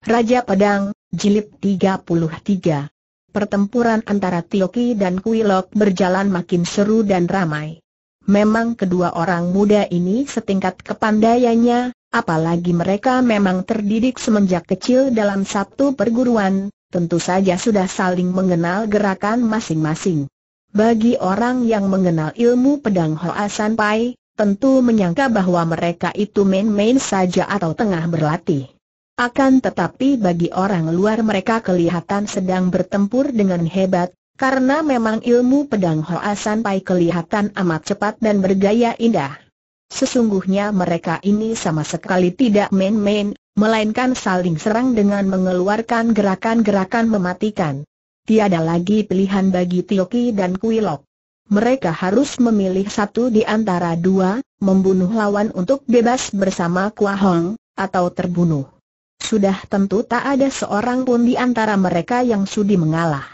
Raja Pedang, Jilid 33 Pertempuran antara Tioki dan Kuilok berjalan makin seru dan ramai. Memang kedua orang muda ini setingkat kepandaiannya, apalagi mereka memang terdidik semenjak kecil dalam satu perguruan, tentu saja sudah saling mengenal gerakan masing-masing. Bagi orang yang mengenal ilmu pedang Hoa San Pai, tentu menyangka bahwa mereka itu main-main saja atau tengah berlatih. Akan tetapi bagi orang luar mereka kelihatan sedang bertempur dengan hebat, karena memang ilmu pedang Hoa pai kelihatan amat cepat dan bergaya indah. Sesungguhnya mereka ini sama sekali tidak main-main, melainkan saling serang dengan mengeluarkan gerakan-gerakan mematikan. Tiada lagi pilihan bagi Tioki dan Kuilok. Mereka harus memilih satu di antara dua, membunuh lawan untuk bebas bersama Kuahong, atau terbunuh. Sudah tentu tak ada seorang pun di antara mereka yang sudi mengalah.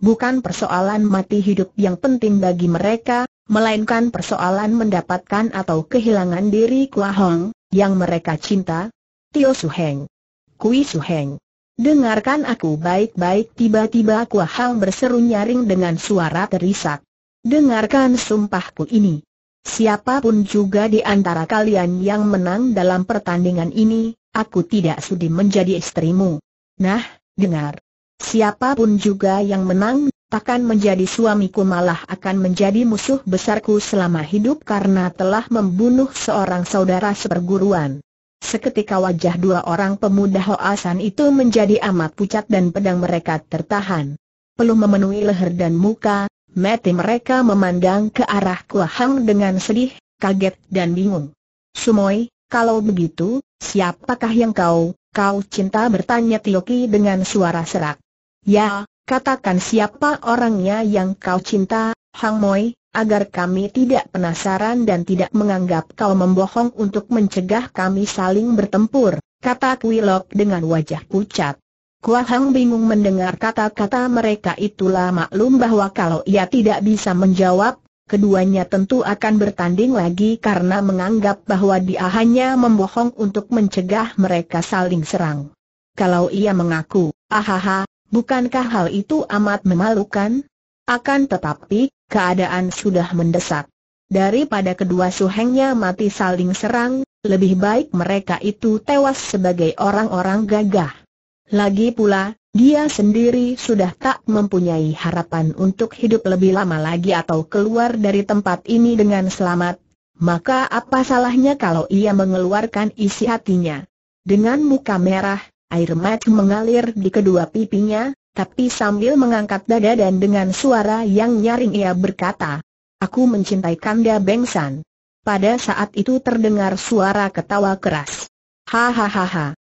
Bukan persoalan mati hidup yang penting bagi mereka, melainkan persoalan mendapatkan atau kehilangan diri Kua Hong, yang mereka cinta, Tio Heng, Kui Heng. Dengarkan aku baik-baik tiba-tiba Kua Hong berseru nyaring dengan suara terisak. Dengarkan sumpahku ini. Siapapun juga di antara kalian yang menang dalam pertandingan ini, Aku tidak sudi menjadi istrimu. Nah, dengar. Siapapun juga yang menang, takkan menjadi suamiku malah akan menjadi musuh besarku selama hidup karena telah membunuh seorang saudara seperguruan. Seketika wajah dua orang pemuda Hoasan itu menjadi amat pucat dan pedang mereka tertahan. Peluh memenuhi leher dan muka, mati mereka memandang ke arah Kuahang dengan sedih, kaget dan bingung. Sumoi, kalau begitu, Siapakah yang kau, kau cinta bertanya Tioki dengan suara serak. Ya, katakan siapa orangnya yang kau cinta, Hang Moi, agar kami tidak penasaran dan tidak menganggap kau membohong untuk mencegah kami saling bertempur, kata Kuilok dengan wajah pucat. Kuahang bingung mendengar kata-kata mereka itulah maklum bahwa kalau ia tidak bisa menjawab, keduanya tentu akan bertanding lagi karena menganggap bahwa dia hanya membohong untuk mencegah mereka saling serang. Kalau ia mengaku, ahaha, bukankah hal itu amat memalukan? Akan tetapi, keadaan sudah mendesak. Daripada kedua suhengnya mati saling serang, lebih baik mereka itu tewas sebagai orang-orang gagah. Lagi pula, dia sendiri sudah tak mempunyai harapan untuk hidup lebih lama lagi atau keluar dari tempat ini dengan selamat, maka apa salahnya kalau ia mengeluarkan isi hatinya? Dengan muka merah, air mata mengalir di kedua pipinya, tapi sambil mengangkat dada dan dengan suara yang nyaring ia berkata, Aku mencintai Kanda Bengsan. Pada saat itu terdengar suara ketawa keras. Hahaha.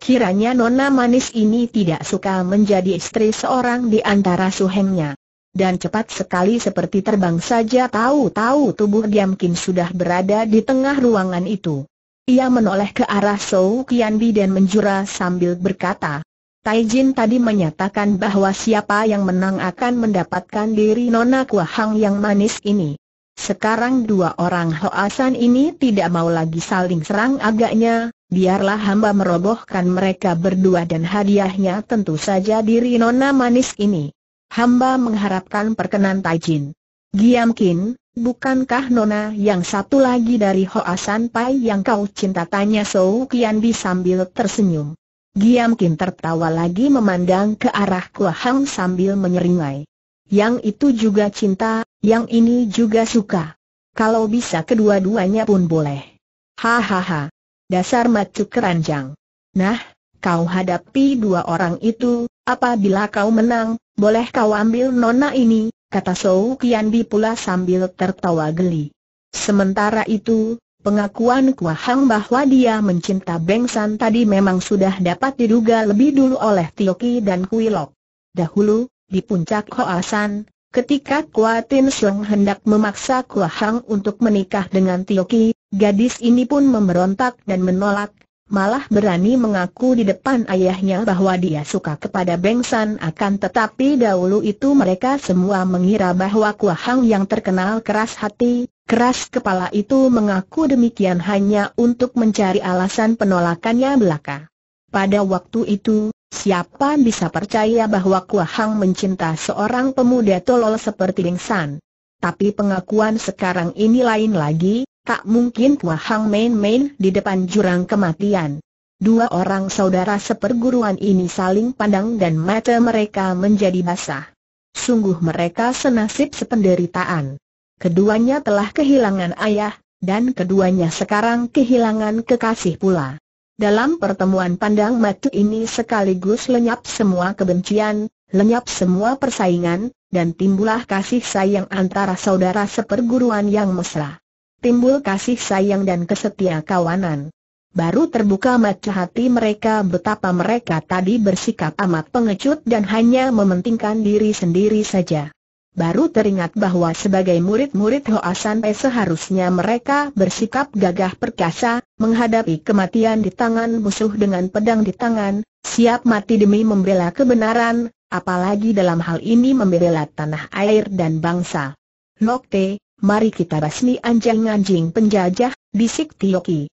Kiranya Nona Manis ini tidak suka menjadi istri seorang di antara suhengnya, Dan cepat sekali seperti terbang saja tahu-tahu tubuh Diam Kim sudah berada di tengah ruangan itu. Ia menoleh ke arah Sou Kianbi dan menjura sambil berkata, Tai Jin tadi menyatakan bahwa siapa yang menang akan mendapatkan diri Nona Hang yang manis ini. Sekarang dua orang Hoasan ini tidak mau lagi saling serang agaknya, biarlah hamba merobohkan mereka berdua dan hadiahnya tentu saja diri nona manis ini. Hamba mengharapkan perkenan Taijin. Giamkin, bukankah nona yang satu lagi dari Hoa pai yang kau cinta tanya Sou di sambil tersenyum. Giamkin tertawa lagi memandang ke arah Hang sambil menyeringai. Yang itu juga cinta, yang ini juga suka. Kalau bisa kedua-duanya pun boleh. Hahaha, dasar macu keranjang. Nah, kau hadapi dua orang itu, apabila kau menang, boleh kau ambil nona ini, kata Sou Bi pula sambil tertawa geli. Sementara itu, pengakuan Kuahang bahwa dia mencinta Bengsan tadi memang sudah dapat diduga lebih dulu oleh Tioki dan Kuilok. Dahulu, di puncak Hoasan, ketika Kuatin Sung hendak memaksa Kuahang untuk menikah dengan Tioki, Gadis ini pun memberontak dan menolak, malah berani mengaku di depan ayahnya bahwa dia suka kepada Beng San akan tetapi dahulu itu mereka semua mengira bahwa Kua Hang yang terkenal keras hati, keras kepala itu mengaku demikian hanya untuk mencari alasan penolakannya belaka. Pada waktu itu, Siapa bisa percaya bahwa Kua Hang mencinta seorang pemuda tolol seperti Beng San? Tapi pengakuan sekarang ini lain lagi, Tak mungkin Kua Hang main-main di depan jurang kematian. Dua orang saudara seperguruan ini saling pandang dan mata mereka menjadi basah. Sungguh mereka senasib sependeritaan. Keduanya telah kehilangan ayah, dan keduanya sekarang kehilangan kekasih pula. Dalam pertemuan pandang mata ini sekaligus lenyap semua kebencian, lenyap semua persaingan, dan timbulah kasih sayang antara saudara seperguruan yang mesra timbul kasih sayang dan kesetia kawanan. Baru terbuka mata hati mereka betapa mereka tadi bersikap amat pengecut dan hanya mementingkan diri sendiri saja. Baru teringat bahwa sebagai murid-murid Hoasan Pe seharusnya mereka bersikap gagah perkasa, menghadapi kematian di tangan musuh dengan pedang di tangan, siap mati demi membela kebenaran, apalagi dalam hal ini membela tanah air dan bangsa. Lokte, mari kita basmi anjing-anjing penjajah, bisik Tioki.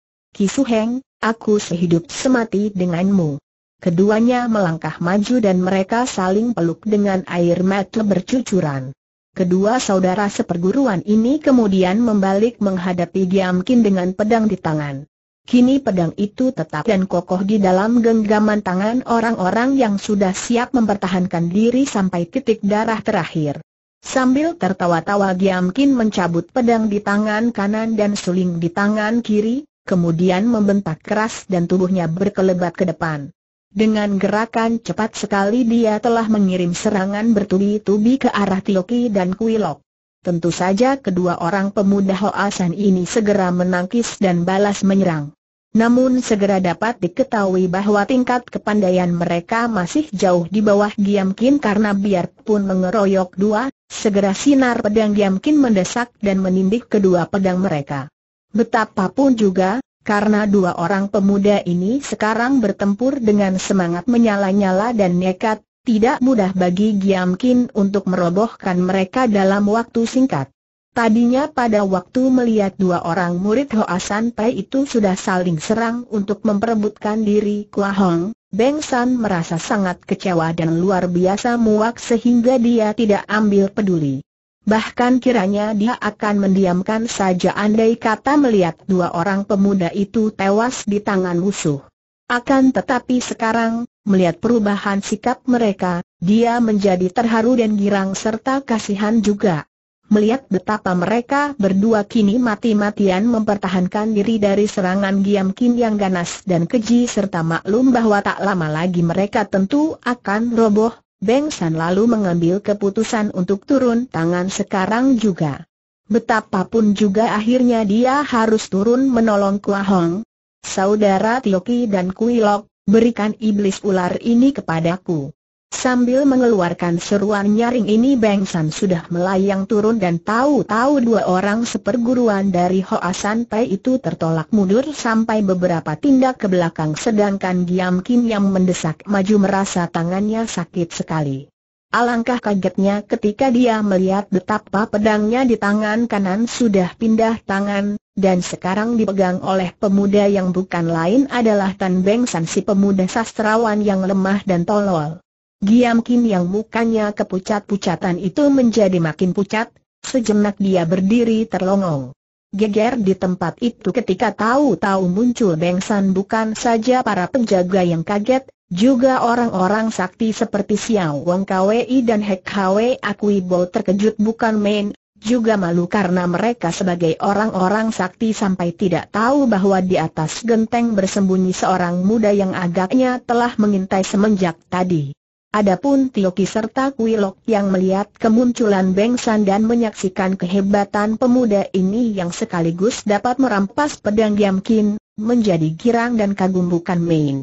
Heng, aku sehidup semati denganmu. Keduanya melangkah maju dan mereka saling peluk dengan air mata bercucuran. Kedua saudara seperguruan ini kemudian membalik menghadapi Kin dengan pedang di tangan. Kini pedang itu tetap dan kokoh di dalam genggaman tangan orang-orang yang sudah siap mempertahankan diri sampai titik darah terakhir. Sambil tertawa-tawa Kin mencabut pedang di tangan kanan dan suling di tangan kiri, kemudian membentak keras dan tubuhnya berkelebat ke depan. Dengan gerakan cepat sekali dia telah mengirim serangan bertubi-tubi ke arah Tioki dan Kuilok. Tentu saja kedua orang pemuda Hoasan ini segera menangkis dan balas menyerang. Namun segera dapat diketahui bahwa tingkat kepandaian mereka masih jauh di bawah Giam karena biarpun mengeroyok dua, segera sinar pedang Giam mendesak dan menindih kedua pedang mereka. Betapapun juga, karena dua orang pemuda ini sekarang bertempur dengan semangat menyala-nyala dan nekat, tidak mudah bagi Giam untuk merobohkan mereka dalam waktu singkat. Tadinya pada waktu melihat dua orang murid Hoa San Pai itu sudah saling serang untuk memperebutkan diri Kua Hong, Beng San merasa sangat kecewa dan luar biasa muak sehingga dia tidak ambil peduli. Bahkan kiranya dia akan mendiamkan saja andai kata melihat dua orang pemuda itu tewas di tangan musuh. Akan tetapi sekarang, melihat perubahan sikap mereka, dia menjadi terharu dan girang serta kasihan juga melihat betapa mereka berdua kini mati-matian mempertahankan diri dari serangan Giam Kim yang ganas dan keji serta maklum bahwa tak lama lagi mereka tentu akan roboh, Beng San lalu mengambil keputusan untuk turun tangan sekarang juga. Betapapun juga akhirnya dia harus turun menolong Kua Hong. Saudara Tioki dan Kui Lok, berikan iblis ular ini kepadaku. Sambil mengeluarkan seruan nyaring ini Beng San sudah melayang turun dan tahu-tahu dua orang seperguruan dari Hoa San Pai itu tertolak mundur sampai beberapa tindak ke belakang sedangkan Giam Kim yang mendesak maju merasa tangannya sakit sekali. Alangkah kagetnya ketika dia melihat betapa pedangnya di tangan kanan sudah pindah tangan, dan sekarang dipegang oleh pemuda yang bukan lain adalah Tan Beng San si pemuda sastrawan yang lemah dan tolol. Giam Kim yang mukanya kepucat-pucatan itu menjadi makin pucat, sejenak dia berdiri terlongong. Geger di tempat itu ketika tahu-tahu muncul Beng San bukan saja para penjaga yang kaget, juga orang-orang sakti seperti Xiao Wong Kwei dan Hek Kwei Akui Bo terkejut bukan main, juga malu karena mereka sebagai orang-orang sakti sampai tidak tahu bahwa di atas genteng bersembunyi seorang muda yang agaknya telah mengintai semenjak tadi. Adapun Tioki serta Kuilok yang melihat kemunculan Beng San dan menyaksikan kehebatan pemuda ini yang sekaligus dapat merampas pedang Giam Kin, menjadi girang dan kagum bukan main.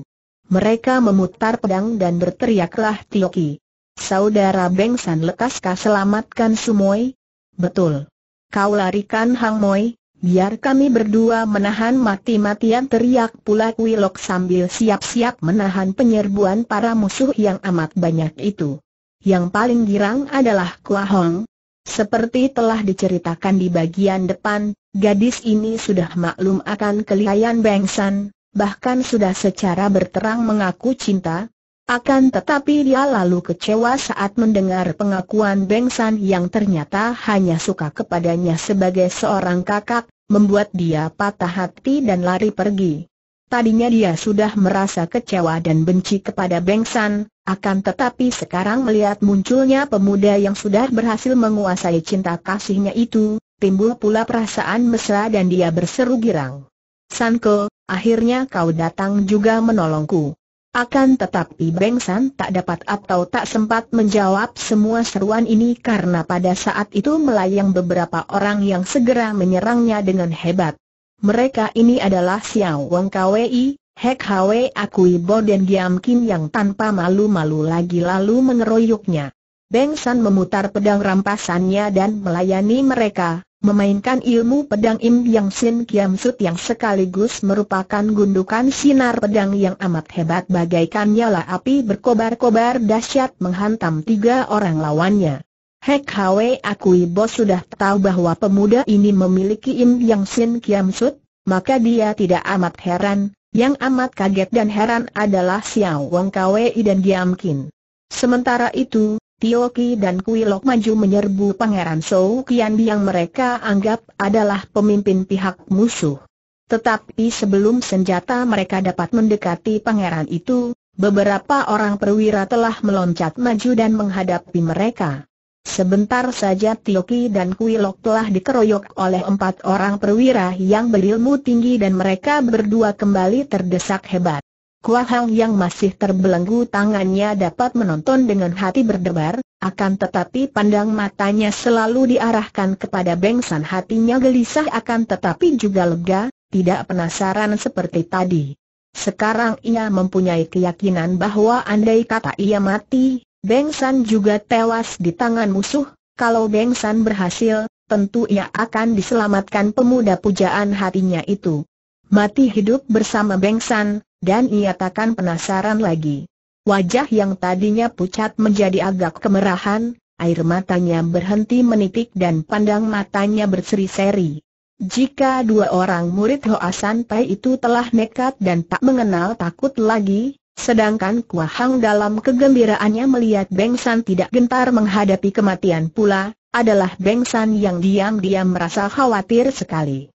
Mereka memutar pedang dan berteriaklah Tioki. Saudara Beng San lekaskah selamatkan Sumoi? Betul. Kau larikan Hang Moi, Biar kami berdua menahan mati-matian teriak pula Wilok sambil siap-siap menahan penyerbuan para musuh yang amat banyak itu. Yang paling girang adalah Kua Hong. Seperti telah diceritakan di bagian depan, gadis ini sudah maklum akan kelihayan Beng San, bahkan sudah secara berterang mengaku cinta, akan tetapi dia lalu kecewa saat mendengar pengakuan Beng San yang ternyata hanya suka kepadanya sebagai seorang kakak, membuat dia patah hati dan lari pergi. Tadinya dia sudah merasa kecewa dan benci kepada Beng San, akan tetapi sekarang melihat munculnya pemuda yang sudah berhasil menguasai cinta kasihnya itu, timbul pula perasaan mesra dan dia berseru girang. Sanko, akhirnya kau datang juga menolongku. Akan tetapi Beng San tak dapat atau tak sempat menjawab semua seruan ini karena pada saat itu melayang beberapa orang yang segera menyerangnya dengan hebat. Mereka ini adalah Xiao Wang Kwei, Hek Hwe Akui Bo dan Giam Kim yang tanpa malu-malu lagi lalu mengeroyoknya. Beng San memutar pedang rampasannya dan melayani mereka, memainkan ilmu pedang Im Yang Sin Kiam Sut yang sekaligus merupakan gundukan sinar pedang yang amat hebat bagaikan nyala api berkobar-kobar dahsyat menghantam tiga orang lawannya. Hek Hwe akui bos sudah tahu bahwa pemuda ini memiliki Im Yang Sin Kiam Sut, maka dia tidak amat heran, yang amat kaget dan heran adalah Xiao Wong Kwe dan Giam Kin. Sementara itu, Tioki dan Kuilok maju menyerbu Pangeran Sou Kian yang mereka anggap adalah pemimpin pihak musuh. Tetapi sebelum senjata mereka dapat mendekati pangeran itu, beberapa orang perwira telah meloncat maju dan menghadapi mereka. Sebentar saja Tioki dan Kuilok telah dikeroyok oleh empat orang perwira yang berilmu tinggi dan mereka berdua kembali terdesak hebat. Hang yang masih terbelenggu tangannya dapat menonton dengan hati berdebar, akan tetapi pandang matanya selalu diarahkan kepada Beng San. hatinya gelisah akan tetapi juga lega, tidak penasaran seperti tadi. Sekarang ia mempunyai keyakinan bahwa andai kata ia mati, Beng San juga tewas di tangan musuh, kalau Beng San berhasil, tentu ia akan diselamatkan pemuda pujaan hatinya itu. Mati hidup bersama Beng San dan ia takkan penasaran lagi. Wajah yang tadinya pucat menjadi agak kemerahan, air matanya berhenti menitik dan pandang matanya berseri-seri. Jika dua orang murid Hoa Santai itu telah nekat dan tak mengenal takut lagi, sedangkan Kua Hang dalam kegembiraannya melihat Beng San tidak gentar menghadapi kematian pula, adalah Beng San yang diam-diam merasa khawatir sekali.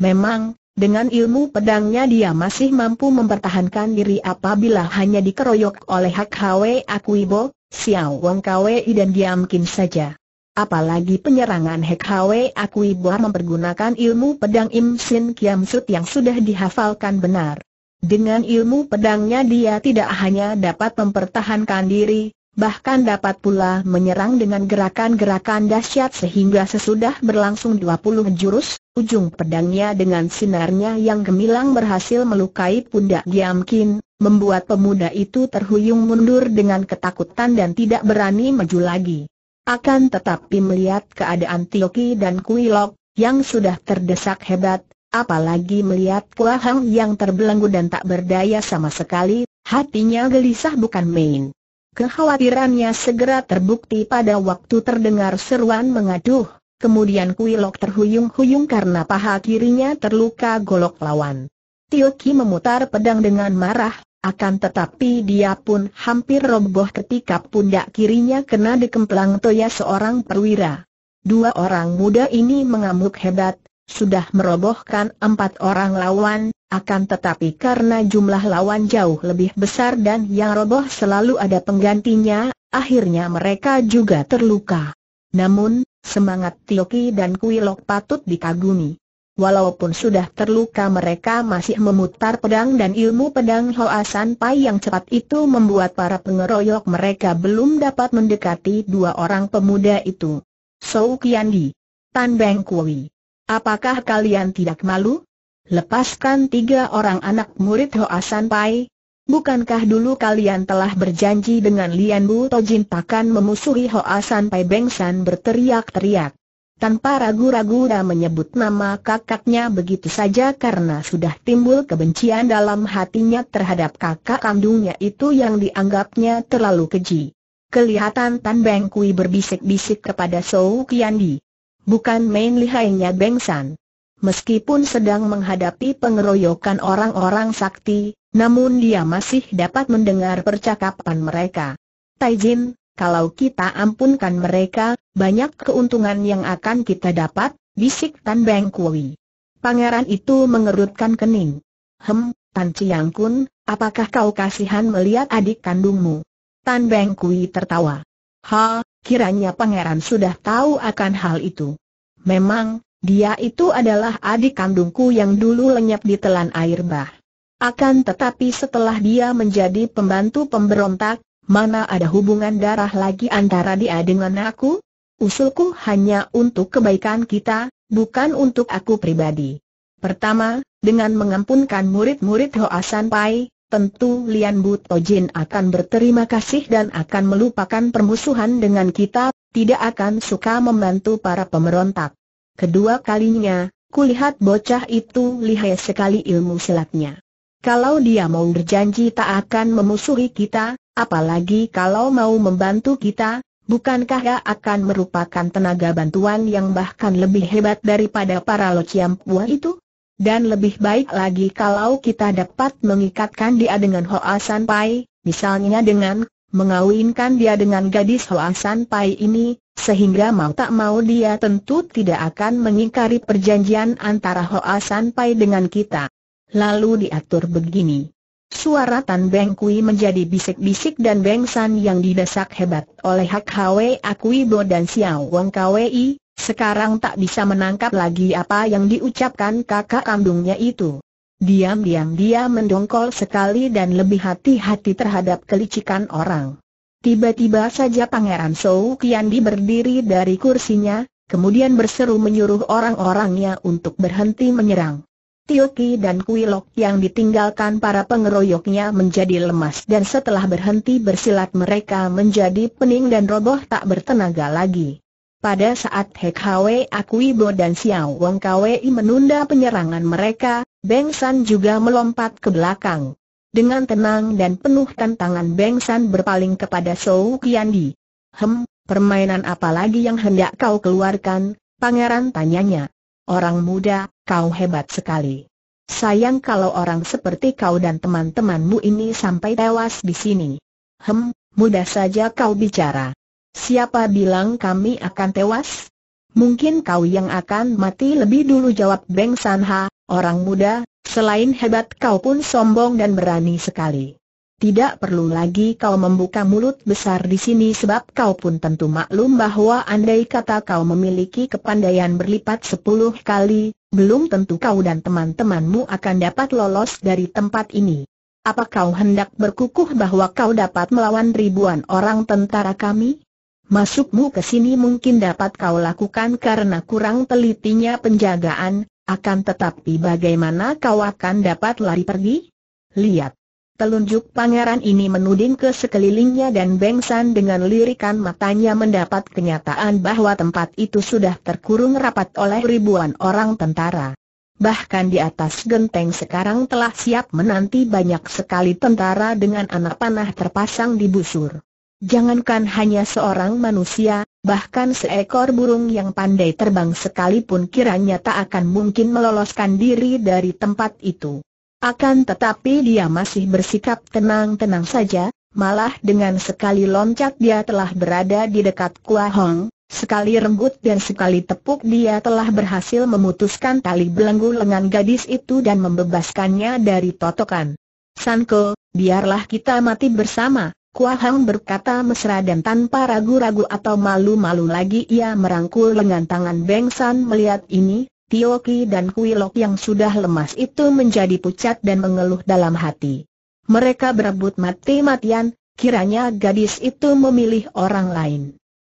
Memang, dengan ilmu pedangnya dia masih mampu mempertahankan diri apabila hanya dikeroyok oleh Hak Hwe Akuibo, Xiao Wong Kwe dan diamkin saja. Apalagi penyerangan Hak Hwe Akuibo mempergunakan ilmu pedang Im Sin Kiam Sut yang sudah dihafalkan benar. Dengan ilmu pedangnya dia tidak hanya dapat mempertahankan diri, bahkan dapat pula menyerang dengan gerakan-gerakan dahsyat sehingga sesudah berlangsung 20 jurus, Ujung pedangnya dengan sinarnya yang gemilang berhasil melukai pundak Kin, membuat pemuda itu terhuyung mundur dengan ketakutan dan tidak berani maju lagi. Akan tetapi melihat keadaan Tioki dan Kuilok, yang sudah terdesak hebat, apalagi melihat Kuahang yang terbelenggu dan tak berdaya sama sekali, hatinya gelisah bukan main. Kekhawatirannya segera terbukti pada waktu terdengar seruan mengaduh. Kemudian Kuilok terhuyung-huyung karena paha kirinya terluka golok lawan. Tio Ki memutar pedang dengan marah, akan tetapi dia pun hampir roboh ketika pundak kirinya kena dikemplang toya seorang perwira. Dua orang muda ini mengamuk hebat, sudah merobohkan empat orang lawan, akan tetapi karena jumlah lawan jauh lebih besar dan yang roboh selalu ada penggantinya, akhirnya mereka juga terluka. Namun, Semangat Tioki dan Kuilok patut dikagumi. Walaupun sudah terluka mereka masih memutar pedang dan ilmu pedang Hoa Pai yang cepat itu membuat para pengeroyok mereka belum dapat mendekati dua orang pemuda itu. Sou Di, Tan Beng Kui. Apakah kalian tidak malu? Lepaskan tiga orang anak murid Hoa Pai! Bukankah dulu kalian telah berjanji dengan Lian Bu Tojin takkan memusuhi Hoa San Pai Beng San berteriak-teriak? Tanpa ragu-ragu dia menyebut nama kakaknya begitu saja karena sudah timbul kebencian dalam hatinya terhadap kakak kandungnya itu yang dianggapnya terlalu keji. Kelihatan Tan Beng Kui berbisik-bisik kepada Sou Kian Di. Bukan main lihainya Beng San. Meskipun sedang menghadapi pengeroyokan orang-orang sakti, namun dia masih dapat mendengar percakapan mereka. Taizin, kalau kita ampunkan mereka, banyak keuntungan yang akan kita dapat, bisik Tan Beng Kui. Pangeran itu mengerutkan kening. Hem, Tan Chiang Kun, apakah kau kasihan melihat adik kandungmu? Tan Beng Kui tertawa. Ha, kiranya pangeran sudah tahu akan hal itu. Memang, dia itu adalah adik kandungku yang dulu lenyap di telan air bah. Akan tetapi setelah dia menjadi pembantu pemberontak, mana ada hubungan darah lagi antara dia dengan aku? Usulku hanya untuk kebaikan kita, bukan untuk aku pribadi. Pertama, dengan mengampunkan murid-murid Hoasan Pai, tentu Lian Bu Jin akan berterima kasih dan akan melupakan permusuhan dengan kita, tidak akan suka membantu para pemberontak. Kedua kalinya, kulihat bocah itu lihai sekali ilmu silatnya. Kalau dia mau berjanji tak akan memusuhi kita, apalagi kalau mau membantu kita, bukankah dia akan merupakan tenaga bantuan yang bahkan lebih hebat daripada para lociampua itu? Dan lebih baik lagi kalau kita dapat mengikatkan dia dengan Hoa San Pai, misalnya dengan mengawinkan dia dengan gadis Hoa San Pai ini, sehingga mau tak mau dia tentu tidak akan mengingkari perjanjian antara Hoa San Pai dengan kita lalu diatur begini. Suara Tan Beng Kui menjadi bisik-bisik dan Beng San yang didesak hebat oleh Hak Hwe Bo dan Xiao Wong Kwei, sekarang tak bisa menangkap lagi apa yang diucapkan kakak kandungnya itu. Diam-diam dia mendongkol sekali dan lebih hati-hati terhadap kelicikan orang. Tiba-tiba saja Pangeran Sou Di berdiri dari kursinya, kemudian berseru menyuruh orang-orangnya untuk berhenti menyerang. Tioki dan Kuilok yang ditinggalkan para pengeroyoknya menjadi lemas dan setelah berhenti bersilat mereka menjadi pening dan roboh tak bertenaga lagi. Pada saat Hek Hwe Akuibo dan Xiao Wong Kwei menunda penyerangan mereka, Beng San juga melompat ke belakang. Dengan tenang dan penuh tantangan Beng San berpaling kepada Sou Di. Hem, permainan apa lagi yang hendak kau keluarkan, pangeran tanyanya. Orang muda, kau hebat sekali. Sayang kalau orang seperti kau dan teman-temanmu ini sampai tewas di sini. Hem, mudah saja kau bicara. Siapa bilang kami akan tewas? Mungkin kau yang akan mati lebih dulu jawab Beng Sanha, orang muda, selain hebat kau pun sombong dan berani sekali. Tidak perlu lagi kau membuka mulut besar di sini sebab kau pun tentu maklum bahwa andai kata kau memiliki kepandaian berlipat sepuluh kali, belum tentu kau dan teman-temanmu akan dapat lolos dari tempat ini. Apa kau hendak berkukuh bahwa kau dapat melawan ribuan orang tentara kami? Masukmu ke sini mungkin dapat kau lakukan karena kurang telitinya penjagaan, akan tetapi bagaimana kau akan dapat lari pergi? Lihat, Telunjuk pangeran ini menuding ke sekelilingnya dan bengsan dengan lirikan matanya mendapat kenyataan bahwa tempat itu sudah terkurung rapat oleh ribuan orang tentara. Bahkan di atas genteng sekarang telah siap menanti banyak sekali tentara dengan anak panah terpasang di busur. Jangankan hanya seorang manusia, bahkan seekor burung yang pandai terbang sekalipun kiranya tak akan mungkin meloloskan diri dari tempat itu. Akan tetapi dia masih bersikap tenang-tenang saja, malah dengan sekali loncat dia telah berada di dekat Kua Hong, sekali renggut dan sekali tepuk dia telah berhasil memutuskan tali belenggu lengan gadis itu dan membebaskannya dari totokan. Sanko, biarlah kita mati bersama, Kua Hang berkata mesra dan tanpa ragu-ragu atau malu-malu lagi ia merangkul lengan tangan Beng San melihat ini, Tioki dan Kuilok yang sudah lemas itu menjadi pucat dan mengeluh dalam hati. Mereka berebut mati-matian, kiranya gadis itu memilih orang lain.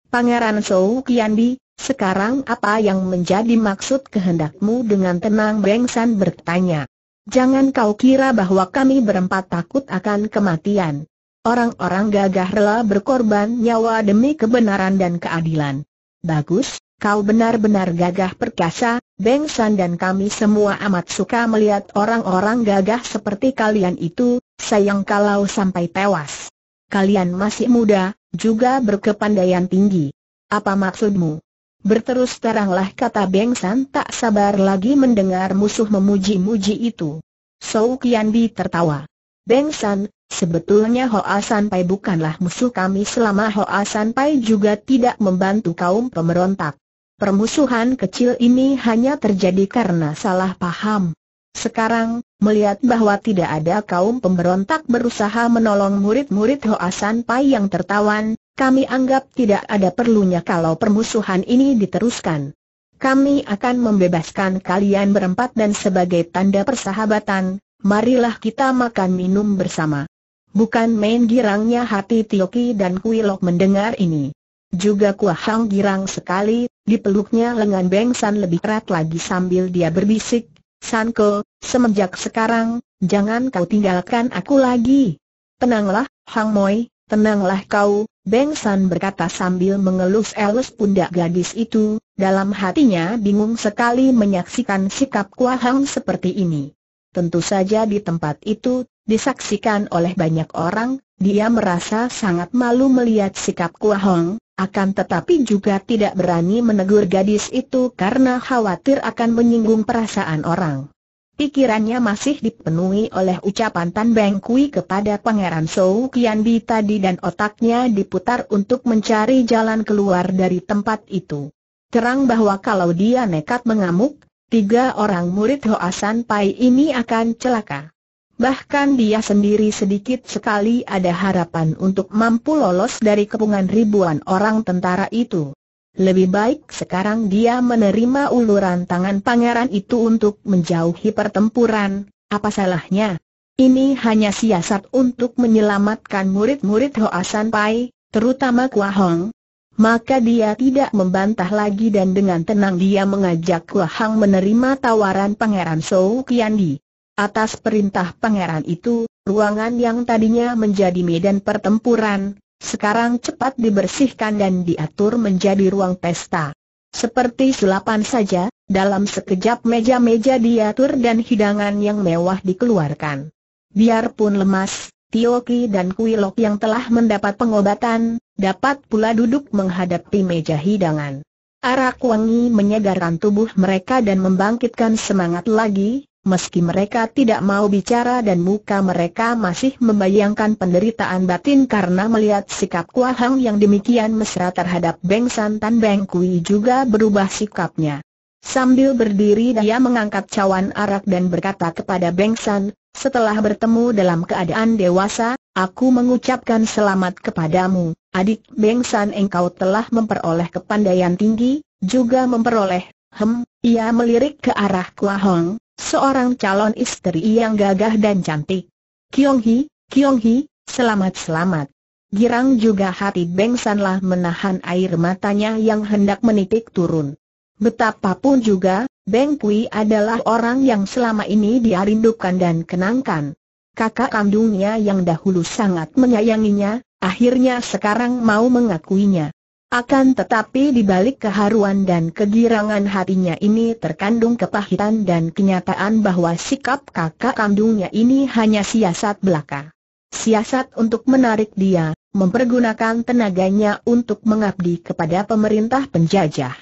Pangeran Sou Kianbi, sekarang apa yang menjadi maksud kehendakmu dengan tenang Beng bertanya. Jangan kau kira bahwa kami berempat takut akan kematian. Orang-orang gagah rela berkorban nyawa demi kebenaran dan keadilan. Bagus, Kau benar-benar gagah perkasa, Beng San dan kami semua amat suka melihat orang-orang gagah seperti kalian itu, sayang kalau sampai tewas. Kalian masih muda, juga berkepandaian tinggi. Apa maksudmu? Berterus teranglah kata Beng San tak sabar lagi mendengar musuh memuji-muji itu. Sou Kian tertawa. Beng San, Sebetulnya Hoa Sanpai bukanlah musuh kami selama Hoa Sanpai juga tidak membantu kaum pemberontak. Permusuhan kecil ini hanya terjadi karena salah paham. Sekarang, melihat bahwa tidak ada kaum pemberontak berusaha menolong murid-murid Hoasan Pai yang tertawan, kami anggap tidak ada perlunya kalau permusuhan ini diteruskan. Kami akan membebaskan kalian berempat dan sebagai tanda persahabatan, marilah kita makan minum bersama. Bukan main girangnya hati Tioki dan Kuilok mendengar ini. Juga kuahang girang sekali, Dipeluknya lengan Beng San lebih erat lagi sambil dia berbisik, Sanko, semenjak sekarang, jangan kau tinggalkan aku lagi. Tenanglah, Hang Moi, tenanglah kau, Beng San berkata sambil mengelus-elus pundak gadis itu, dalam hatinya bingung sekali menyaksikan sikap Kua Hang seperti ini. Tentu saja di tempat itu, disaksikan oleh banyak orang, dia merasa sangat malu melihat sikap Kua Hong, akan tetapi juga tidak berani menegur gadis itu karena khawatir akan menyinggung perasaan orang. Pikirannya masih dipenuhi oleh ucapan Tan Beng Kui kepada Pangeran Sou Kian Bi tadi dan otaknya diputar untuk mencari jalan keluar dari tempat itu. Terang bahwa kalau dia nekat mengamuk, tiga orang murid Hoasan Pai ini akan celaka. Bahkan dia sendiri sedikit sekali ada harapan untuk mampu lolos dari kepungan ribuan orang tentara itu. Lebih baik sekarang dia menerima uluran tangan pangeran itu untuk menjauhi pertempuran, apa salahnya? Ini hanya siasat untuk menyelamatkan murid-murid Hoa San Pai, terutama Kua Hong. Maka dia tidak membantah lagi dan dengan tenang dia mengajak Kua Hong menerima tawaran pangeran Sou Kian Di. Atas perintah pangeran itu, ruangan yang tadinya menjadi medan pertempuran, sekarang cepat dibersihkan dan diatur menjadi ruang pesta. Seperti sulapan saja, dalam sekejap meja-meja diatur dan hidangan yang mewah dikeluarkan. Biarpun lemas, Tioki dan Kuilok yang telah mendapat pengobatan, dapat pula duduk menghadapi meja hidangan. Arak wangi menyegarkan tubuh mereka dan membangkitkan semangat lagi, meski mereka tidak mau bicara dan muka mereka masih membayangkan penderitaan batin karena melihat sikap Kuahang yang demikian mesra terhadap Beng tan Beng Kui juga berubah sikapnya. Sambil berdiri dia mengangkat cawan arak dan berkata kepada Beng San, setelah bertemu dalam keadaan dewasa, aku mengucapkan selamat kepadamu, adik Beng San engkau telah memperoleh kepandaian tinggi, juga memperoleh, hem, ia melirik ke arah Kuahong, Seorang calon istri yang gagah dan cantik. Kiong Hi, Kiong Hi, selamat-selamat. Girang juga hati Beng Sanlah menahan air matanya yang hendak menitik turun. Betapapun juga, Beng Pui adalah orang yang selama ini dia rindukan dan kenangkan. Kakak kandungnya yang dahulu sangat menyayanginya, akhirnya sekarang mau mengakuinya. Akan tetapi di balik keharuan dan kegirangan hatinya ini terkandung kepahitan dan kenyataan bahwa sikap kakak kandungnya ini hanya siasat belaka. Siasat untuk menarik dia, mempergunakan tenaganya untuk mengabdi kepada pemerintah penjajah.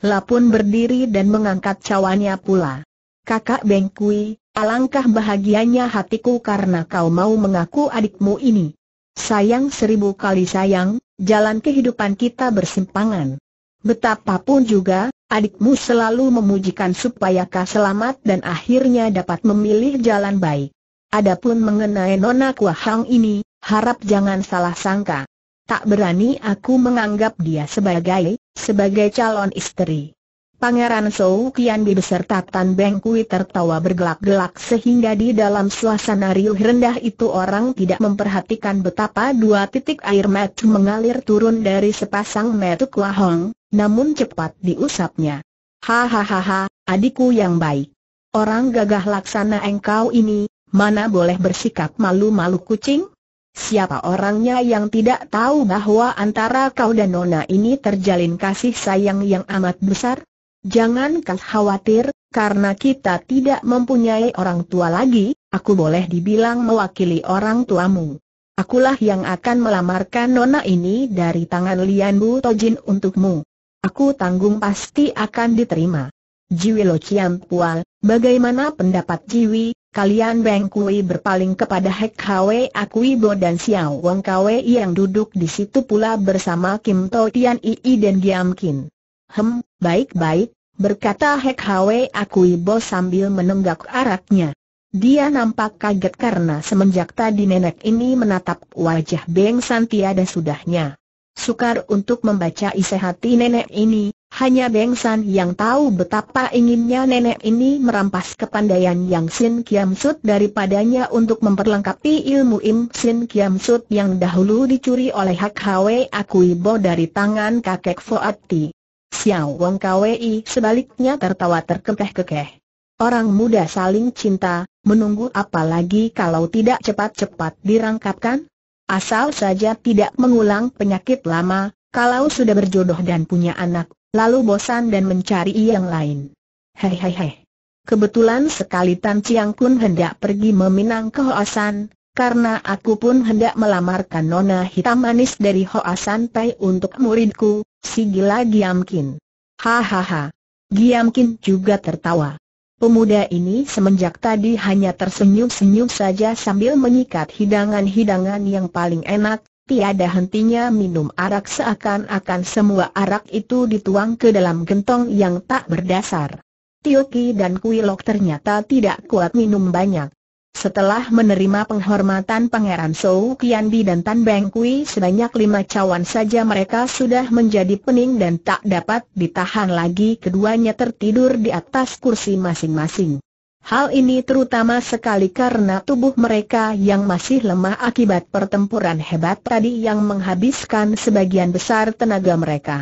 Lapun berdiri dan mengangkat cawannya pula. Kakak Bengkui, alangkah bahagianya hatiku karena kau mau mengaku adikmu ini. Sayang seribu kali sayang, jalan kehidupan kita bersimpangan. Betapapun juga, adikmu selalu memujikan supaya kau selamat dan akhirnya dapat memilih jalan baik. Adapun mengenai Nona Kuahang ini, harap jangan salah sangka. Tak berani aku menganggap dia sebagai, sebagai calon istri. Pangeran Sou Kian Bi beserta Tan Beng Kui tertawa bergelak-gelak sehingga di dalam suasana riuh rendah itu orang tidak memperhatikan betapa dua titik air mata mengalir turun dari sepasang mata Hong, namun cepat diusapnya. Hahaha, adikku yang baik. Orang gagah laksana engkau ini, mana boleh bersikap malu-malu kucing? Siapa orangnya yang tidak tahu bahwa antara kau dan Nona ini terjalin kasih sayang yang amat besar? Jangan kau khawatir, karena kita tidak mempunyai orang tua lagi, aku boleh dibilang mewakili orang tuamu. Akulah yang akan melamarkan nona ini dari tangan Lian Bu Tojin untukmu. Aku tanggung pasti akan diterima. Jiwi Lo Chiam Pual, bagaimana pendapat Jiwi? Kalian Beng Kui berpaling kepada Hek Hwe Akuibo dan Xiao Wong Kwe yang duduk di situ pula bersama Kim To Tian Ii dan Giam Kin. Hem, baik-baik, berkata Hek Hwe Akui Bos sambil menenggak araknya. Dia nampak kaget karena semenjak tadi nenek ini menatap wajah Beng San tiada sudahnya. Sukar untuk membaca isi hati nenek ini, hanya Beng San yang tahu betapa inginnya nenek ini merampas kepandaian Yang Sin Kiam Sut daripadanya untuk memperlengkapi ilmu Im Sin Kiam Sut yang dahulu dicuri oleh Hak Hwe Akui Bo dari tangan kakek Foati. Xiao Wong Kwei sebaliknya tertawa terkekeh-kekeh. Orang muda saling cinta, menunggu apa lagi kalau tidak cepat-cepat dirangkapkan? Asal saja tidak mengulang penyakit lama, kalau sudah berjodoh dan punya anak, lalu bosan dan mencari yang lain. Hehehe. Kebetulan sekali Tan Chiang Kun hendak pergi meminang ke Hoasan, karena aku pun hendak melamarkan nona hitam manis dari Hoasan Pai untuk muridku, si gila Giamkin. Hahaha. Giamkin juga tertawa. Pemuda ini semenjak tadi hanya tersenyum-senyum saja sambil menyikat hidangan-hidangan yang paling enak, tiada hentinya minum arak seakan-akan semua arak itu dituang ke dalam gentong yang tak berdasar. Tioki dan Kuilok ternyata tidak kuat minum banyak. Setelah menerima penghormatan Pangeran Sou Kianbi dan Tan Beng Kui sebanyak lima cawan saja mereka sudah menjadi pening dan tak dapat ditahan lagi keduanya tertidur di atas kursi masing-masing. Hal ini terutama sekali karena tubuh mereka yang masih lemah akibat pertempuran hebat tadi yang menghabiskan sebagian besar tenaga mereka.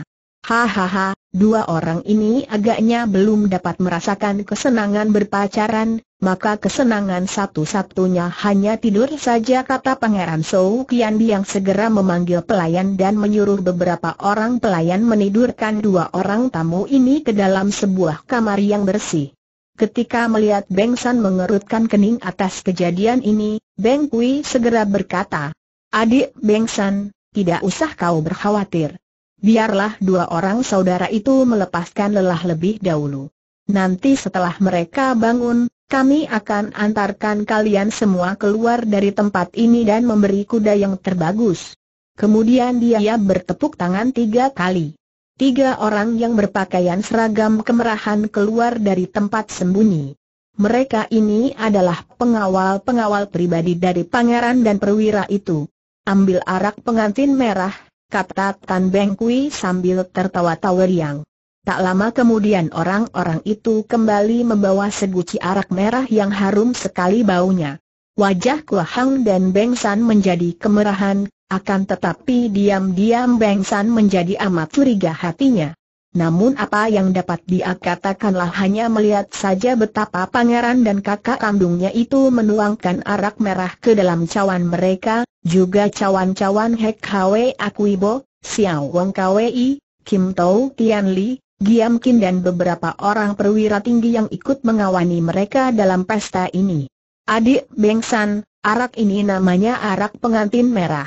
Hahaha, dua orang ini agaknya belum dapat merasakan kesenangan berpacaran, maka kesenangan satu-satunya hanya tidur saja kata Pangeran Sou Kian yang segera memanggil pelayan dan menyuruh beberapa orang pelayan menidurkan dua orang tamu ini ke dalam sebuah kamar yang bersih. Ketika melihat Beng San mengerutkan kening atas kejadian ini, Beng Kui segera berkata, Adik Beng San, tidak usah kau berkhawatir. Biarlah dua orang saudara itu melepaskan lelah lebih dahulu. Nanti setelah mereka bangun, kami akan antarkan kalian semua keluar dari tempat ini dan memberi kuda yang terbagus. Kemudian dia bertepuk tangan tiga kali. Tiga orang yang berpakaian seragam kemerahan keluar dari tempat sembunyi. Mereka ini adalah pengawal-pengawal pribadi dari pangeran dan perwira itu. Ambil arak pengantin merah, kata Tan Beng Kui sambil tertawa tawa riang. Tak lama kemudian orang-orang itu kembali membawa seguci arak merah yang harum sekali baunya. Wajah Hang dan Beng San menjadi kemerahan, akan tetapi diam-diam Beng San menjadi amat curiga hatinya. Namun apa yang dapat dia katakanlah hanya melihat saja betapa pangeran dan kakak kandungnya itu menuangkan arak merah ke dalam cawan mereka, juga cawan-cawan Hek Hwe Akuibo, Xiao Wong Kwei, Kim Tau Tian Li, Giam Kin dan beberapa orang perwira tinggi yang ikut mengawani mereka dalam pesta ini. Adik Beng San, arak ini namanya arak pengantin merah.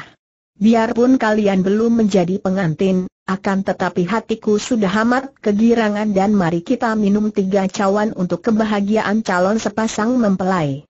Biarpun kalian belum menjadi pengantin, akan tetapi hatiku sudah hamat kegirangan dan mari kita minum tiga cawan untuk kebahagiaan calon sepasang mempelai.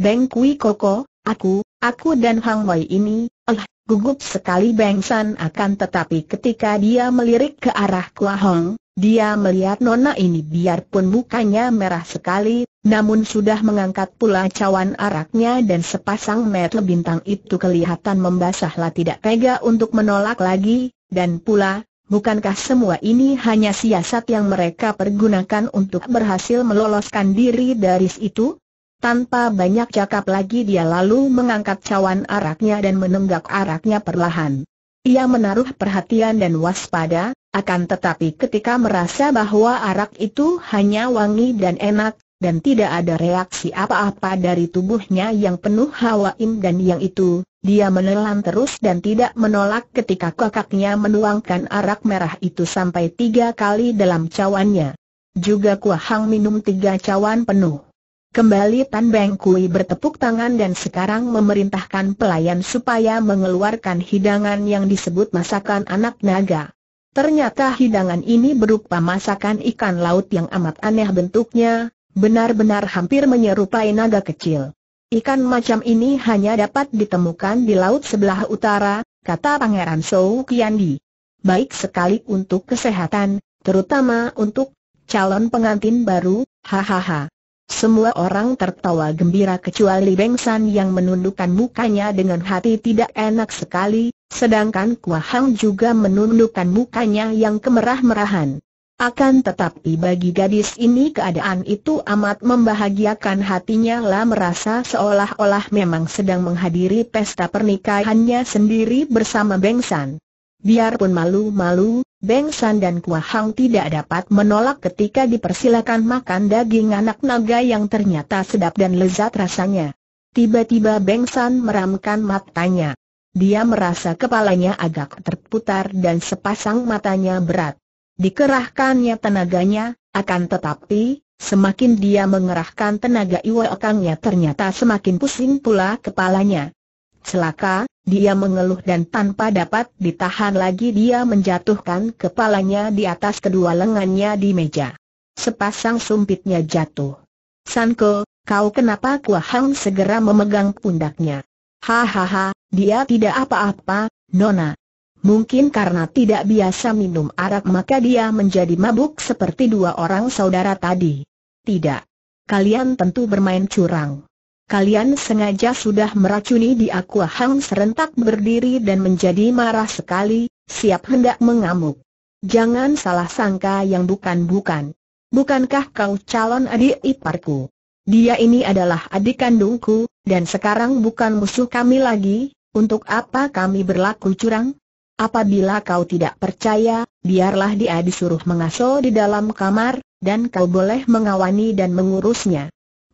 Beng Kui Koko, aku, aku dan Hang Wei ini, eh, gugup sekali Beng San akan tetapi ketika dia melirik ke arah Kua Hong, dia melihat nona ini biarpun mukanya merah sekali, namun sudah mengangkat pula cawan araknya dan sepasang mata bintang itu kelihatan membasahlah tidak tega untuk menolak lagi, dan pula, bukankah semua ini hanya siasat yang mereka pergunakan untuk berhasil meloloskan diri dari situ? Tanpa banyak cakap lagi dia lalu mengangkat cawan araknya dan menenggak araknya perlahan. Ia menaruh perhatian dan waspada, akan tetapi ketika merasa bahwa arak itu hanya wangi dan enak, dan tidak ada reaksi apa-apa dari tubuhnya yang penuh hawa im dan yang itu, dia menelan terus dan tidak menolak ketika kakaknya menuangkan arak merah itu sampai tiga kali dalam cawannya. Juga kuah Hang minum tiga cawan penuh. Kembali Tan Beng Kui bertepuk tangan dan sekarang memerintahkan pelayan supaya mengeluarkan hidangan yang disebut masakan anak naga. Ternyata hidangan ini berupa masakan ikan laut yang amat aneh bentuknya, benar-benar hampir menyerupai naga kecil. Ikan macam ini hanya dapat ditemukan di laut sebelah utara, kata Pangeran Sou Kiandi. Baik sekali untuk kesehatan, terutama untuk calon pengantin baru, hahaha. Semua orang tertawa gembira kecuali Beng San yang menundukkan mukanya dengan hati tidak enak sekali, Sedangkan Kuahang juga menundukkan mukanya yang kemerah-merahan. Akan tetapi bagi gadis ini keadaan itu amat membahagiakan hatinya lah merasa seolah-olah memang sedang menghadiri pesta pernikahannya sendiri bersama Beng San. Biarpun malu-malu, Beng San dan Kuahang tidak dapat menolak ketika dipersilakan makan daging anak naga yang ternyata sedap dan lezat rasanya. Tiba-tiba Beng San meramkan matanya. Dia merasa kepalanya agak terputar dan sepasang matanya berat. Dikerahkannya tenaganya, akan tetapi, semakin dia mengerahkan tenaga Iwakangnya ternyata semakin pusing pula kepalanya. Celaka, dia mengeluh dan tanpa dapat ditahan lagi dia menjatuhkan kepalanya di atas kedua lengannya di meja. Sepasang sumpitnya jatuh. Sanko, kau kenapa Kuahang segera memegang pundaknya. Hahaha, dia tidak apa-apa, Nona. Mungkin karena tidak biasa minum arak maka dia menjadi mabuk seperti dua orang saudara tadi. Tidak. Kalian tentu bermain curang. Kalian sengaja sudah meracuni di aku Hang serentak berdiri dan menjadi marah sekali, siap hendak mengamuk. Jangan salah sangka yang bukan-bukan. Bukankah kau calon adik iparku? Dia ini adalah adik kandungku, dan sekarang bukan musuh kami lagi, untuk apa kami berlaku curang? Apabila kau tidak percaya, biarlah dia disuruh mengasuh di dalam kamar, dan kau boleh mengawani dan mengurusnya.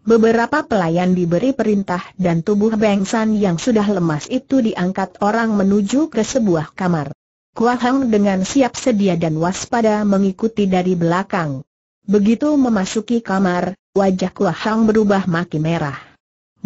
Beberapa pelayan diberi perintah dan tubuh Bengsan yang sudah lemas itu diangkat orang menuju ke sebuah kamar. Kuahang dengan siap sedia dan waspada mengikuti dari belakang. Begitu memasuki kamar, wajah Kuahang berubah makin merah.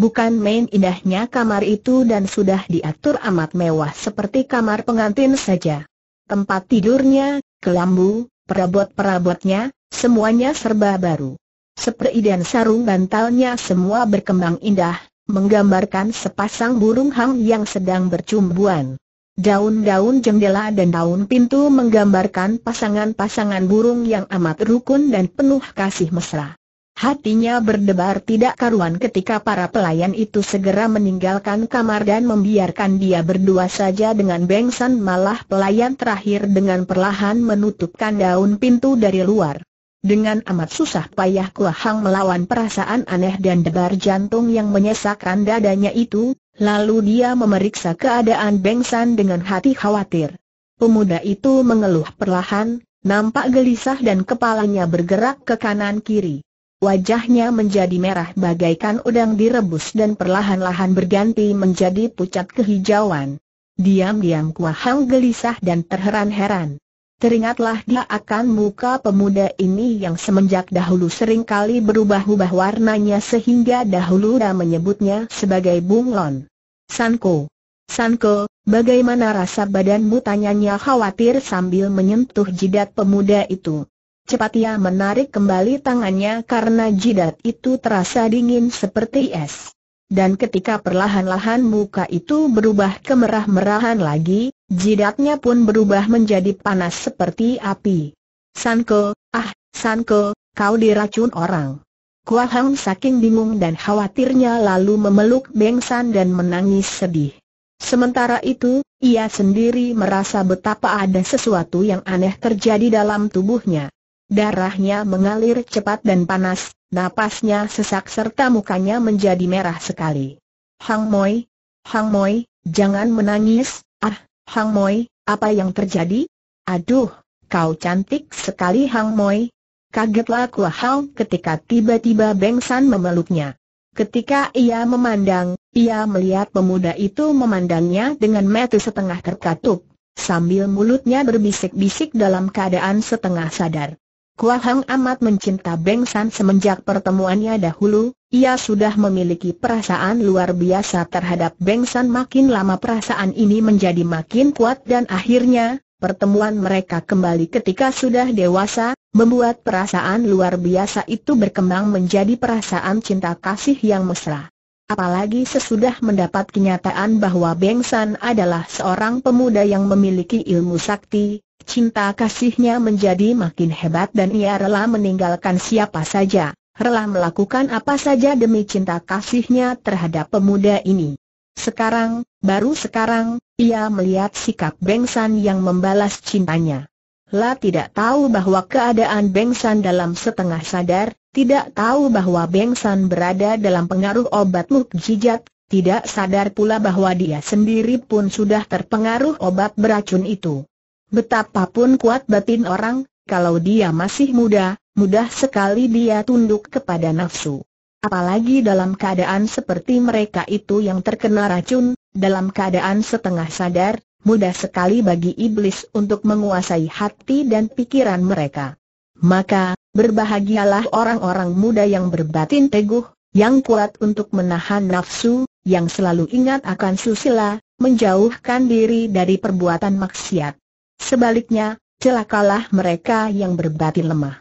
Bukan main indahnya kamar itu dan sudah diatur amat mewah seperti kamar pengantin saja. Tempat tidurnya, kelambu, perabot-perabotnya, semuanya serba baru. Seperti dan sarung bantalnya semua berkembang indah, menggambarkan sepasang burung hang yang sedang bercumbuan. Daun-daun jendela dan daun pintu menggambarkan pasangan-pasangan burung yang amat rukun dan penuh kasih mesra. Hatinya berdebar tidak karuan ketika para pelayan itu segera meninggalkan kamar dan membiarkan dia berdua saja dengan Bengsan malah pelayan terakhir dengan perlahan menutupkan daun pintu dari luar. Dengan amat susah payah Kuahang melawan perasaan aneh dan debar jantung yang menyesakkan dadanya itu, lalu dia memeriksa keadaan Bengsan dengan hati khawatir. Pemuda itu mengeluh perlahan, nampak gelisah dan kepalanya bergerak ke kanan kiri. Wajahnya menjadi merah bagaikan udang direbus dan perlahan-lahan berganti menjadi pucat kehijauan. Diam-diam Kua Hang gelisah dan terheran-heran. Teringatlah dia akan muka pemuda ini yang semenjak dahulu sering kali berubah-ubah warnanya sehingga dahulu dia menyebutnya sebagai bunglon. Sanko. Sanko, bagaimana rasa badanmu tanyanya khawatir sambil menyentuh jidat pemuda itu. Cepat ia menarik kembali tangannya karena jidat itu terasa dingin seperti es. Dan ketika perlahan-lahan muka itu berubah kemerah-merahan lagi, jidatnya pun berubah menjadi panas seperti api. Sanko, ah, Sanko, kau diracun orang. Kuahang saking bingung dan khawatirnya lalu memeluk Beng San dan menangis sedih. Sementara itu, ia sendiri merasa betapa ada sesuatu yang aneh terjadi dalam tubuhnya. Darahnya mengalir cepat dan panas, napasnya sesak serta mukanya menjadi merah sekali. Hang Moi, Hang Moi, jangan menangis, ah, Hang Moi, apa yang terjadi? Aduh, kau cantik sekali Hang Moi. Kagetlah Kuahau ketika tiba-tiba Beng San memeluknya. Ketika ia memandang, ia melihat pemuda itu memandangnya dengan mata setengah terkatup, sambil mulutnya berbisik-bisik dalam keadaan setengah sadar. Kua Hang amat mencinta Beng San semenjak pertemuannya dahulu, ia sudah memiliki perasaan luar biasa terhadap Beng San makin lama perasaan ini menjadi makin kuat dan akhirnya, pertemuan mereka kembali ketika sudah dewasa, membuat perasaan luar biasa itu berkembang menjadi perasaan cinta kasih yang mesra. Apalagi sesudah mendapat kenyataan bahwa Beng San adalah seorang pemuda yang memiliki ilmu sakti, cinta kasihnya menjadi makin hebat dan ia rela meninggalkan siapa saja, rela melakukan apa saja demi cinta kasihnya terhadap pemuda ini. Sekarang, baru sekarang, ia melihat sikap Beng San yang membalas cintanya. La tidak tahu bahwa keadaan Beng San dalam setengah sadar, tidak tahu bahwa Beng San berada dalam pengaruh obat luk jijat, tidak sadar pula bahwa dia sendiri pun sudah terpengaruh obat beracun itu. Betapapun kuat batin orang, kalau dia masih muda, mudah sekali dia tunduk kepada nafsu. Apalagi dalam keadaan seperti mereka itu yang terkena racun, dalam keadaan setengah sadar, mudah sekali bagi iblis untuk menguasai hati dan pikiran mereka. Maka, berbahagialah orang-orang muda yang berbatin teguh, yang kuat untuk menahan nafsu, yang selalu ingat akan susila, menjauhkan diri dari perbuatan maksiat. Sebaliknya, celakalah mereka yang berbatin lemah.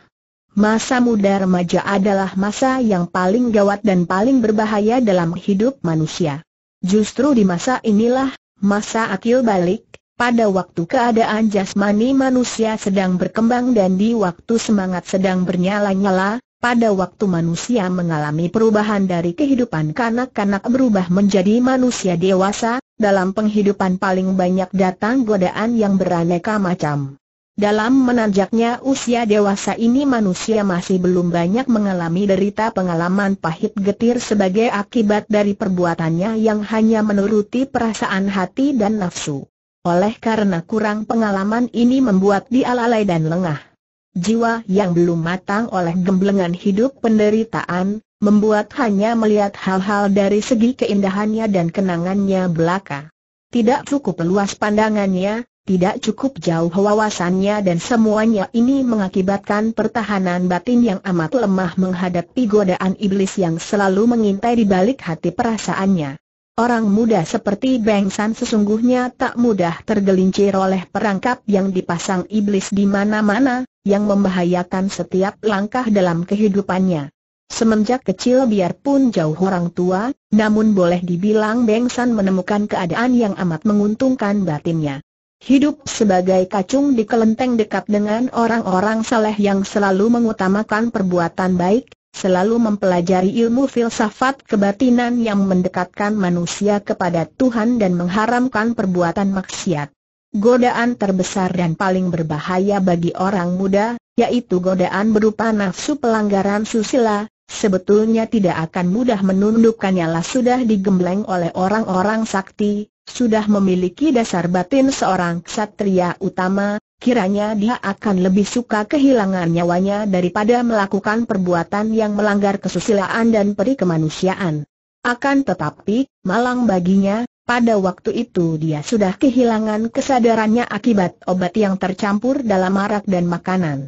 Masa muda remaja adalah masa yang paling gawat dan paling berbahaya dalam hidup manusia. Justru di masa inilah, masa akil balik, pada waktu keadaan jasmani manusia sedang berkembang dan di waktu semangat sedang bernyala-nyala, pada waktu manusia mengalami perubahan dari kehidupan kanak-kanak berubah menjadi manusia dewasa, dalam penghidupan paling banyak datang godaan yang beraneka macam. Dalam menanjaknya usia dewasa ini manusia masih belum banyak mengalami derita pengalaman pahit getir sebagai akibat dari perbuatannya yang hanya menuruti perasaan hati dan nafsu. Oleh karena kurang pengalaman ini membuat dia lalai dan lengah. Jiwa yang belum matang oleh gemblengan hidup penderitaan, membuat hanya melihat hal-hal dari segi keindahannya dan kenangannya belaka. Tidak cukup luas pandangannya, tidak cukup jauh wawasannya dan semuanya ini mengakibatkan pertahanan batin yang amat lemah menghadapi godaan iblis yang selalu mengintai di balik hati perasaannya. Orang muda seperti Beng San sesungguhnya tak mudah tergelincir oleh perangkap yang dipasang iblis di mana-mana, yang membahayakan setiap langkah dalam kehidupannya. Semenjak kecil biarpun jauh orang tua, namun boleh dibilang Beng San menemukan keadaan yang amat menguntungkan batinnya. Hidup sebagai kacung di kelenteng dekat dengan orang-orang saleh yang selalu mengutamakan perbuatan baik, selalu mempelajari ilmu filsafat kebatinan yang mendekatkan manusia kepada Tuhan dan mengharamkan perbuatan maksiat. Godaan terbesar dan paling berbahaya bagi orang muda, yaitu godaan berupa nafsu pelanggaran susila, sebetulnya tidak akan mudah menundukkannya lah sudah digembleng oleh orang-orang sakti, sudah memiliki dasar batin seorang ksatria utama, kiranya dia akan lebih suka kehilangan nyawanya daripada melakukan perbuatan yang melanggar kesusilaan dan peri kemanusiaan. Akan tetapi, malang baginya, pada waktu itu dia sudah kehilangan kesadarannya akibat obat yang tercampur dalam arak dan makanan.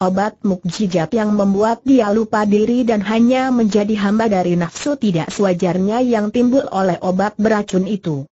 Obat mukjizat yang membuat dia lupa diri dan hanya menjadi hamba dari nafsu tidak sewajarnya yang timbul oleh obat beracun itu.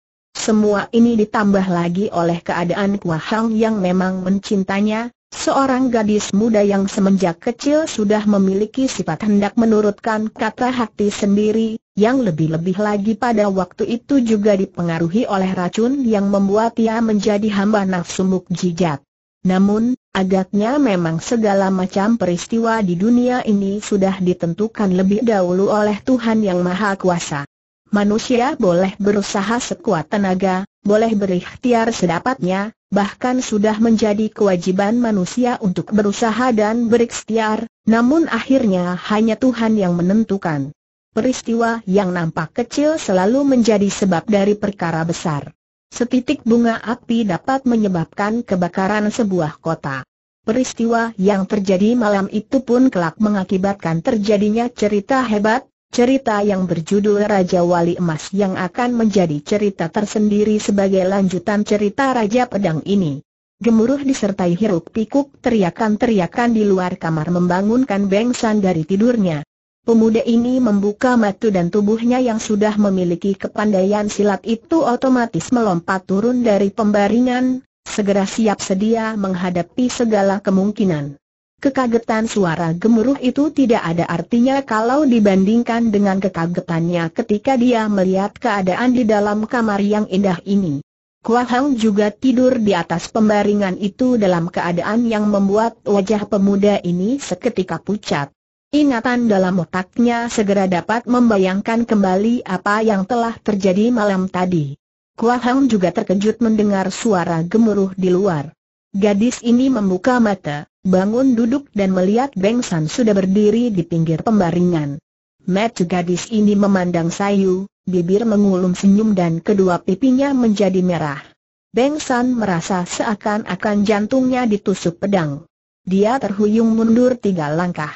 Semua ini ditambah lagi oleh keadaan kuahang yang memang mencintanya, seorang gadis muda yang semenjak kecil sudah memiliki sifat hendak menurutkan kata hati sendiri, yang lebih-lebih lagi pada waktu itu juga dipengaruhi oleh racun yang membuat ia menjadi hamba nafsu mukjizat. Namun, agaknya memang segala macam peristiwa di dunia ini sudah ditentukan lebih dahulu oleh Tuhan Yang Maha Kuasa. Manusia boleh berusaha sekuat tenaga, boleh berikhtiar sedapatnya, bahkan sudah menjadi kewajiban manusia untuk berusaha dan berikhtiar, namun akhirnya hanya Tuhan yang menentukan. Peristiwa yang nampak kecil selalu menjadi sebab dari perkara besar. Setitik bunga api dapat menyebabkan kebakaran sebuah kota. Peristiwa yang terjadi malam itu pun kelak mengakibatkan terjadinya cerita hebat, Cerita yang berjudul Raja Wali Emas yang akan menjadi cerita tersendiri sebagai lanjutan cerita Raja Pedang ini. Gemuruh disertai hiruk pikuk teriakan-teriakan di luar kamar membangunkan Beng San dari tidurnya. Pemuda ini membuka mata dan tubuhnya yang sudah memiliki kepandaian silat itu otomatis melompat turun dari pembaringan, segera siap sedia menghadapi segala kemungkinan. Kekagetan suara gemuruh itu tidak ada artinya kalau dibandingkan dengan kekagetannya ketika dia melihat keadaan di dalam kamar yang indah ini. Kuahang juga tidur di atas pembaringan itu dalam keadaan yang membuat wajah pemuda ini seketika pucat. Ingatan dalam otaknya segera dapat membayangkan kembali apa yang telah terjadi malam tadi. Kuahang juga terkejut mendengar suara gemuruh di luar. Gadis ini membuka mata bangun duduk dan melihat Beng San sudah berdiri di pinggir pembaringan. Mat gadis ini memandang Sayu, bibir mengulum senyum dan kedua pipinya menjadi merah. Beng San merasa seakan-akan jantungnya ditusuk pedang. Dia terhuyung mundur tiga langkah.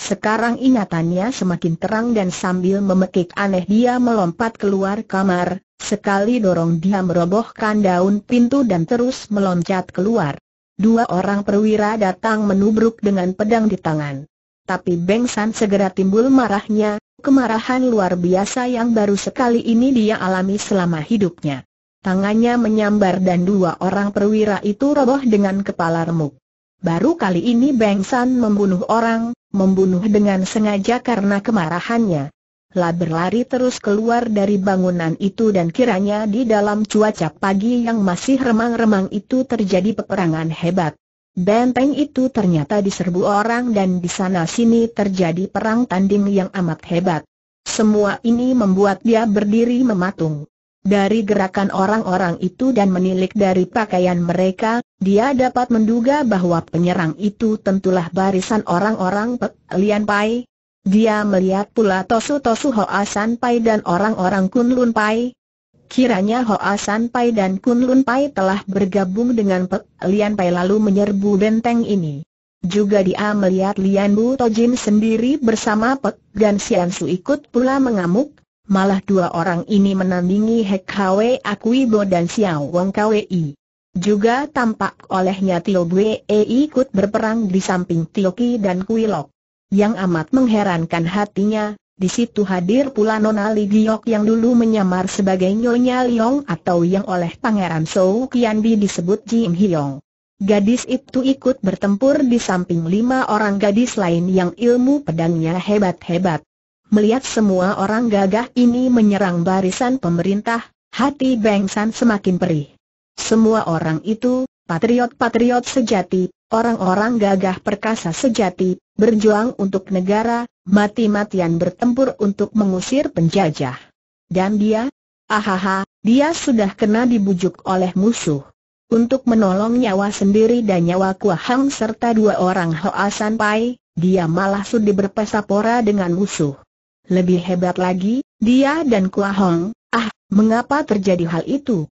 Sekarang ingatannya semakin terang dan sambil memekik aneh dia melompat keluar kamar, sekali dorong dia merobohkan daun pintu dan terus meloncat keluar dua orang perwira datang menubruk dengan pedang di tangan. Tapi Beng San segera timbul marahnya, kemarahan luar biasa yang baru sekali ini dia alami selama hidupnya. Tangannya menyambar dan dua orang perwira itu roboh dengan kepala remuk. Baru kali ini Beng San membunuh orang, membunuh dengan sengaja karena kemarahannya lah berlari terus keluar dari bangunan itu dan kiranya di dalam cuaca pagi yang masih remang-remang itu terjadi peperangan hebat. Benteng itu ternyata diserbu orang dan di sana sini terjadi perang tanding yang amat hebat. Semua ini membuat dia berdiri mematung. Dari gerakan orang-orang itu dan menilik dari pakaian mereka, dia dapat menduga bahwa penyerang itu tentulah barisan orang-orang Pek Lian Pai, dia melihat pula Tosu Tosu Hoa San Pai dan orang-orang Kunlun Pai. Kiranya Hoa San Pai dan Kunlun Pai telah bergabung dengan Pek Lian Pai lalu menyerbu benteng ini. Juga dia melihat Lian Bu Tojin sendiri bersama Pek dan Sian Su ikut pula mengamuk. Malah dua orang ini menandingi Hek Hwe Akuibo dan Xiao Wong I. Juga tampak olehnya Tio Bwe e ikut berperang di samping Tio Ki dan Lok yang amat mengherankan hatinya, di situ hadir pula Nona Li Giok yang dulu menyamar sebagai Nyonya Liong atau yang oleh Pangeran Sou Kianbi disebut Jim Hyong. Gadis itu ikut bertempur di samping lima orang gadis lain yang ilmu pedangnya hebat-hebat. Melihat semua orang gagah ini menyerang barisan pemerintah, hati Beng San semakin perih. Semua orang itu, patriot-patriot sejati, Orang-orang gagah perkasa sejati, berjuang untuk negara, mati-matian bertempur untuk mengusir penjajah. Dan dia? Ahaha, dia sudah kena dibujuk oleh musuh. Untuk menolong nyawa sendiri dan nyawa Kuahang serta dua orang Hoa Pai, dia malah sudi pora dengan musuh. Lebih hebat lagi, dia dan Kuahong, ah, mengapa terjadi hal itu?